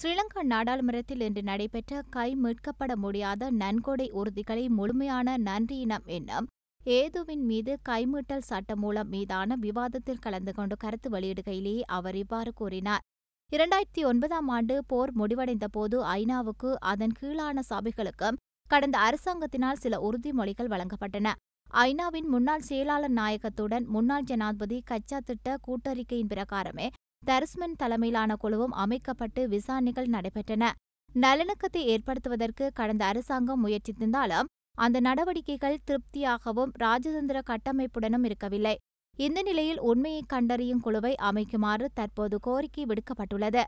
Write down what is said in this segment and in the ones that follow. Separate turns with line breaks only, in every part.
ஸ்ரீலங்கா நாடாளுமன்றத்தில் இன்று நடைபெற்ற கை மீட்கப்பட முடியாத நன்கொடை உறுதிகளை முழுமையான நன்றியினம் என்னும் ஏதுவின் மீது கைமீட்டல் சட்டம் மூலம் மீதான விவாதத்தில் கலந்து கொண்டு கருத்து வெளியிடுகையிலேயே அவர் இவ்வாறு கூறினார் இரண்டாயிரத்தி ஒன்பதாம் ஆண்டு போர் முடிவடைந்த போது ஐநாவுக்கு அதன் கீழான சபைகளுக்கும் கடந்த அரசாங்கத்தினால் சில உறுதிமொழிகள் வழங்கப்பட்டன ஐநாவின் முன்னாள் செயலாளர் நாயகத்துடன் முன்னாள் ஜனாதிபதி கச்சா திட்ட கூட்டறிக்கையின் பிரகாரமே தரிஸ்மன் தலைமையிலான குழுவும் அமைக்கப்பட்டு விசாரணைகள் நடைபெற்றன நல்லிணக்கத்தை ஏற்படுத்துவதற்கு கடந்த அரசாங்கம் முயற்சித்திருந்தாலும் அந்த நடவடிக்கைகள் திருப்தியாகவும் ராஜதந்திர கட்டமைப்புடனும் இருக்கவில்லை இந்த நிலையில் உண்மையை கண்டறியும் குழுவை அமைக்குமாறு தற்போது கோரிக்கை விடுக்கப்பட்டுள்ளது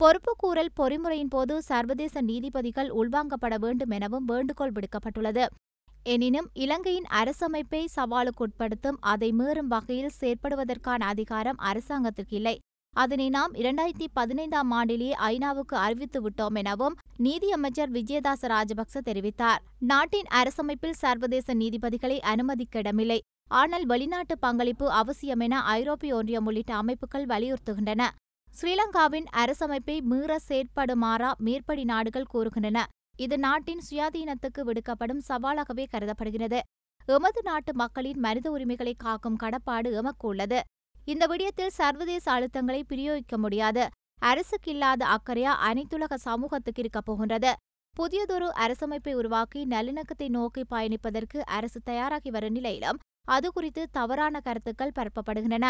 பொறுப்புக்கூறல் பொறிமுறையின் போது சர்வதேச நீதிபதிகள் உள்வாங்கப்பட வேண்டும் எனவும் வேண்டுகோள் விடுக்கப்பட்டுள்ளது எனினும் இலங்கையின் அரசமைப்பை சவாலுக்குட்படுத்தும் அதை மீறும் வகையில் செயற்படுவதற்கான அதிகாரம் அரசாங்கத்திற்கு இல்லை அதனை நாம் இரண்டாயிரத்தி பதினைந்தாம் ஆண்டிலேயே ஐநாவுக்கு அறிவித்து விட்டோம் எனவும் நீதியமைச்சர் விஜயதாச ராஜபக்ச தெரிவித்தார் நாட்டின் அரசமைப்பில் சர்வதேச நீதிபதிகளை அனுமதிக்க இடமில்லை ஆனால் வெளிநாட்டு பங்களிப்பு அவசியம் என ஐரோப்பிய ஒன்றியம் உள்ளிட்ட அமைப்புகள் வலியுறுத்துகின்றன ஸ்ரீலங்காவின் அரசமைப்பை மீற செயற்படுமாறா மேற்படி நாடுகள் கூறுகின்றன இது நாட்டின் சுயாதீனத்துக்கு விடுக்கப்படும் சவாலாகவே கருதப்படுகிறது எமது நாட்டு மக்களின் மனித உரிமைகளை காக்கும் கடப்பாடு எமக்கு உள்ளது இந்த விடயத்தில் சர்வதேச அழுத்தங்களை பிரயோகிக்க முடியாது அரசுக்கு இல்லாத அக்கறையா அனைத்துலக சமூகத்துக்கு இருக்கப் போகின்றது புதியதொரு அரசமைப்பை உருவாக்கி நல்லிணக்கத்தை நோக்கி பயணிப்பதற்கு அரசு தயாராகி வரும் நிலையிலும் அது குறித்து தவறான கருத்துக்கள் பரப்பப்படுகின்றன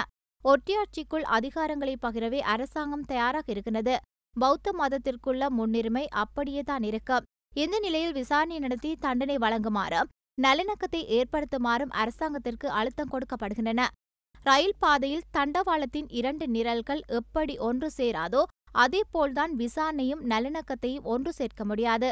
ஒட்டியாட்சிக்குள் அதிகாரங்களை பகிரவே அரசாங்கம் தயாராக இருக்கிறது பௌத்த மதத்திற்குள்ள முன்னுரிமை அப்படியேதான் இருக்கும் இந்த நிலையில் விசாரணை நடத்தி தண்டனை வழங்குமாறும் நல்லிணக்கத்தை ஏற்படுத்துமாறும் அரசாங்கத்திற்கு அழுத்தம் கொடுக்கப்படுகின்றன ரயில் பாதையில் தண்டவாளத்தின் இரண்டு நிரல்கள் எப்படி ஒன்று சேராதோ அதேபோல்தான் விசாரணையும் நல்லிணக்கத்தையும் ஒன்று சேர்க்க முடியாது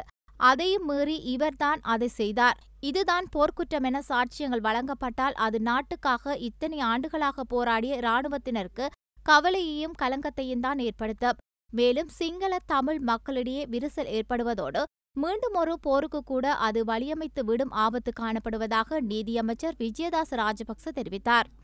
அதையும் மீறி இவர்தான் அதை செய்தார் இதுதான் போர்க்குற்றம் என சாட்சியங்கள் வழங்கப்பட்டால் அது நாட்டுக்காக இத்தனை ஆண்டுகளாக போராடிய இராணுவத்தினருக்கு கவலையையும் கலங்கத்தையும் தான் ஏற்படுத்தும் மேலும் சிங்கள தமிழ் மக்களிடையே விரிசல் ஏற்படுவதோடு மீண்டும் ஒரு போருக்கு கூட அது வழியமைத்து விடும் ஆபத்து காணப்படுவதாக நீதியமைச்சர் விஜயதாஸ் ராஜபக்ச தெரிவித்தார்